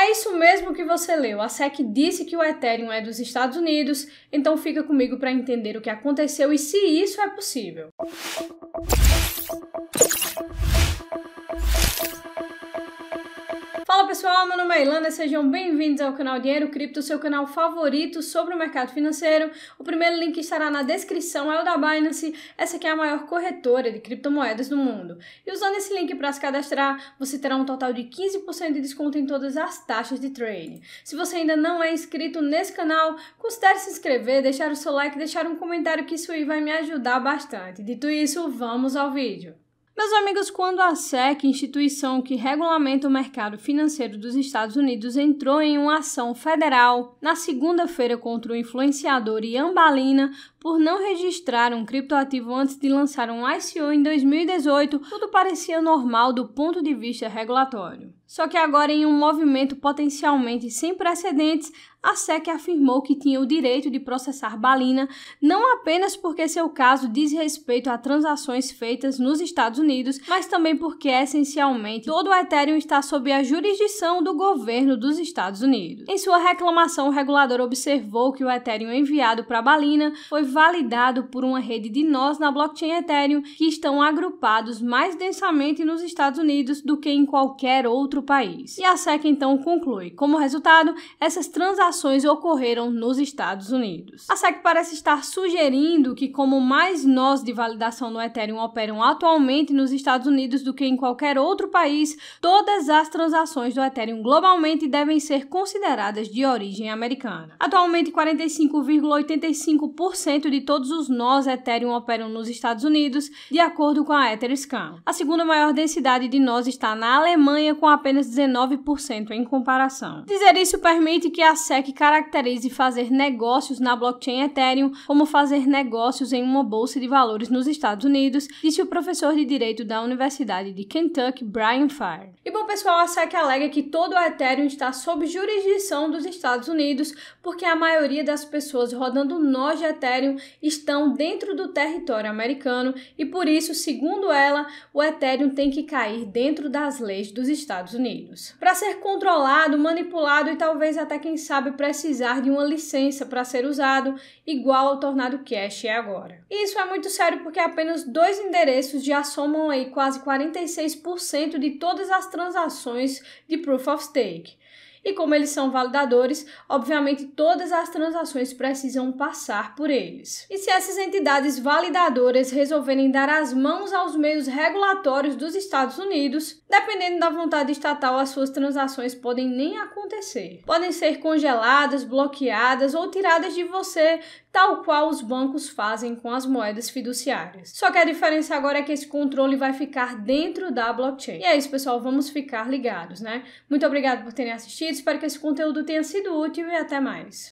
É isso mesmo que você leu. A SEC disse que o Ethereum é dos Estados Unidos, então fica comigo para entender o que aconteceu e se isso é possível. Fala pessoal, meu nome é Ilana, sejam bem-vindos ao canal Dinheiro Cripto, seu canal favorito sobre o mercado financeiro. O primeiro link estará na descrição, é o da Binance, essa que é a maior corretora de criptomoedas do mundo. E usando esse link para se cadastrar, você terá um total de 15% de desconto em todas as taxas de trade. Se você ainda não é inscrito nesse canal, considere se inscrever, deixar o seu like, deixar um comentário que isso aí vai me ajudar bastante. Dito isso, vamos ao vídeo. Meus amigos, quando a SEC, instituição que regulamenta o mercado financeiro dos Estados Unidos, entrou em uma ação federal na segunda-feira contra o influenciador Ian Balina por não registrar um criptoativo antes de lançar um ICO em 2018, tudo parecia normal do ponto de vista regulatório. Só que agora, em um movimento potencialmente sem precedentes, a SEC afirmou que tinha o direito de processar Balina não apenas porque seu caso diz respeito a transações feitas nos Estados Unidos, mas também porque, essencialmente, todo o Ethereum está sob a jurisdição do governo dos Estados Unidos. Em sua reclamação, o regulador observou que o Ethereum enviado para Balina foi validado por uma rede de nós na blockchain Ethereum que estão agrupados mais densamente nos Estados Unidos do que em qualquer outro país. E a SEC então conclui: como resultado, essas transações ocorreram nos Estados Unidos. A SEC parece estar sugerindo que, como mais nós de validação no Ethereum operam atualmente nos Estados Unidos do que em qualquer outro país, todas as transações do Ethereum globalmente devem ser consideradas de origem americana. Atualmente, 45,85% de todos os nós Ethereum operam nos Estados Unidos, de acordo com a Etherscan. A segunda maior densidade de nós está na Alemanha, com apenas 19% em comparação. Dizer isso permite que a SEC caracterize fazer negócios na blockchain Ethereum como fazer negócios em uma bolsa de valores nos Estados Unidos, disse o professor de Direito da Universidade de Kentucky, Brian Farr. E bom, pessoal, a SEC alega que todo o Ethereum está sob jurisdição dos Estados Unidos, porque a maioria das pessoas rodando nós de Ethereum estão dentro do território americano e por isso, segundo ela, o Ethereum tem que cair dentro das leis dos Estados Unidos. Para ser controlado, manipulado e talvez até quem sabe precisar de uma licença para ser usado, igual ao Tornado Cash é agora. E isso é muito sério porque apenas dois endereços já somam aí quase 46% de todas as transações de Proof of Stake e como eles são validadores, obviamente todas as transações precisam passar por eles. E se essas entidades validadoras resolverem dar as mãos aos meios regulatórios dos Estados Unidos, dependendo da vontade estatal, as suas transações podem nem acontecer. Podem ser congeladas, bloqueadas ou tiradas de você, tal qual os bancos fazem com as moedas fiduciárias. Só que a diferença agora é que esse controle vai ficar dentro da blockchain. E é isso, pessoal, vamos ficar ligados, né? Muito obrigado por terem assistido espero que esse conteúdo tenha sido útil e até mais.